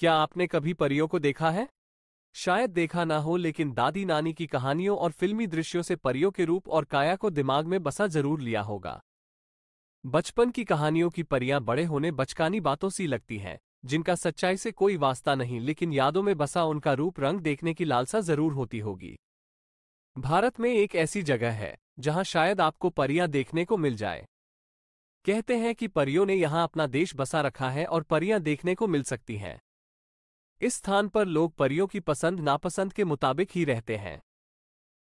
क्या आपने कभी परियों को देखा है शायद देखा ना हो लेकिन दादी नानी की कहानियों और फिल्मी दृश्यों से परियों के रूप और काया को दिमाग में बसा जरूर लिया होगा बचपन की कहानियों की परियां बड़े होने बचकानी बातों सी लगती हैं जिनका सच्चाई से कोई वास्ता नहीं लेकिन यादों में बसा उनका रूप रंग देखने की लालसा जरूर होती होगी भारत में एक ऐसी जगह है जहां शायद आपको परियां देखने को मिल जाए कहते हैं कि परियों ने यहां अपना देश बसा रखा है और परियां देखने को मिल सकती हैं इस स्थान पर लोग परियों की पसंद नापसंद के मुताबिक ही रहते हैं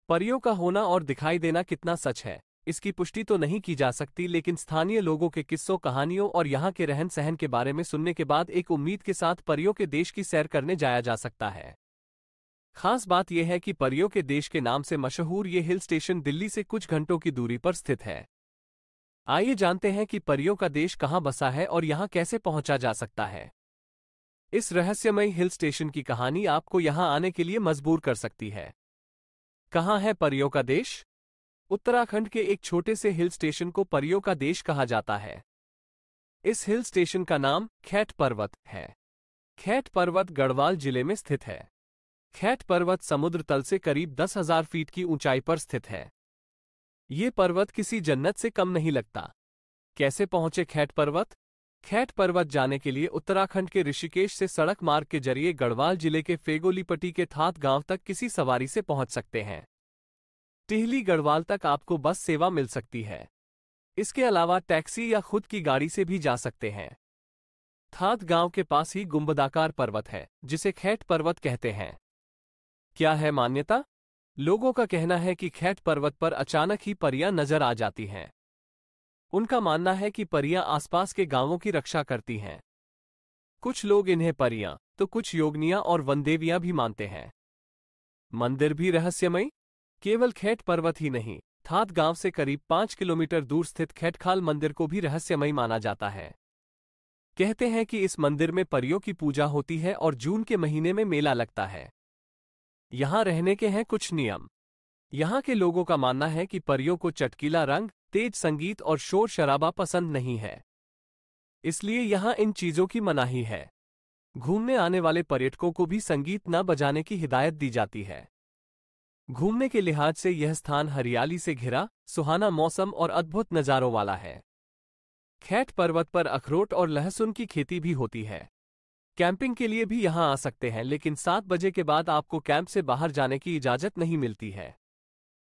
परियों का होना और दिखाई देना कितना सच है इसकी पुष्टि तो नहीं की जा सकती लेकिन स्थानीय लोगों के किस्सों कहानियों और यहाँ के रहन सहन के बारे में सुनने के बाद एक उम्मीद के साथ परियों के देश की सैर करने जाया जा सकता है खास बात यह है कि परियों के देश के नाम से मशहूर ये हिल स्टेशन दिल्ली से कुछ घंटों की दूरी पर स्थित है आइए जानते हैं कि परियों का देश कहाँ बसा है और यहाँ कैसे पहुँचा जा सकता है इस रहस्यमय हिल स्टेशन की कहानी आपको यहां आने के लिए मजबूर कर सकती है कहाँ है परियों का देश उत्तराखंड के एक छोटे से हिल स्टेशन को परियों का देश कहा जाता है इस हिल स्टेशन का नाम खैट पर्वत है खैट पर्वत गढ़वाल जिले में स्थित है खैट पर्वत समुद्र तल से करीब दस हजार फीट की ऊंचाई पर स्थित है ये पर्वत किसी जन्नत से कम नहीं लगता कैसे पहुंचे खैट पर्वत खैट पर्वत जाने के लिए उत्तराखंड के ऋषिकेश से सड़क मार्ग के जरिए गढ़वाल जिले के फेगोलीपटी के थात गांव तक किसी सवारी से पहुंच सकते हैं टिहली गढ़वाल तक आपको बस सेवा मिल सकती है इसके अलावा टैक्सी या खुद की गाड़ी से भी जा सकते हैं थात गांव के पास ही गुंबदाकार पर्वत है जिसे खैट पर्वत कहते हैं क्या है मान्यता लोगों का कहना है कि खैट पर्वत पर अचानक ही परियां नजर आ जाती हैं उनका मानना है कि परियां आसपास के गांवों की रक्षा करती हैं कुछ लोग इन्हें परियां तो कुछ योगनियां और वनदेवियां भी मानते हैं मंदिर भी रहस्यमय केवल खेट पर्वत ही नहीं थात गांव से करीब पांच किलोमीटर दूर स्थित खेटखाल मंदिर को भी रहस्यमय माना जाता है कहते हैं कि इस मंदिर में परियों की पूजा होती है और जून के महीने में मेला लगता है यहां रहने के हैं कुछ नियम यहां के लोगों का मानना है कि परियों को चटकीला रंग तेज संगीत और शोर शराबा पसंद नहीं है इसलिए यहां इन चीजों की मनाही है घूमने आने वाले पर्यटकों को भी संगीत न बजाने की हिदायत दी जाती है घूमने के लिहाज से यह स्थान हरियाली से घिरा सुहाना मौसम और अद्भुत नज़ारों वाला है खैठ पर्वत पर अखरोट और लहसुन की खेती भी होती है कैंपिंग के लिए भी यहां आ सकते हैं लेकिन सात बजे के बाद आपको कैंप से बाहर जाने की इजाज़त नहीं मिलती है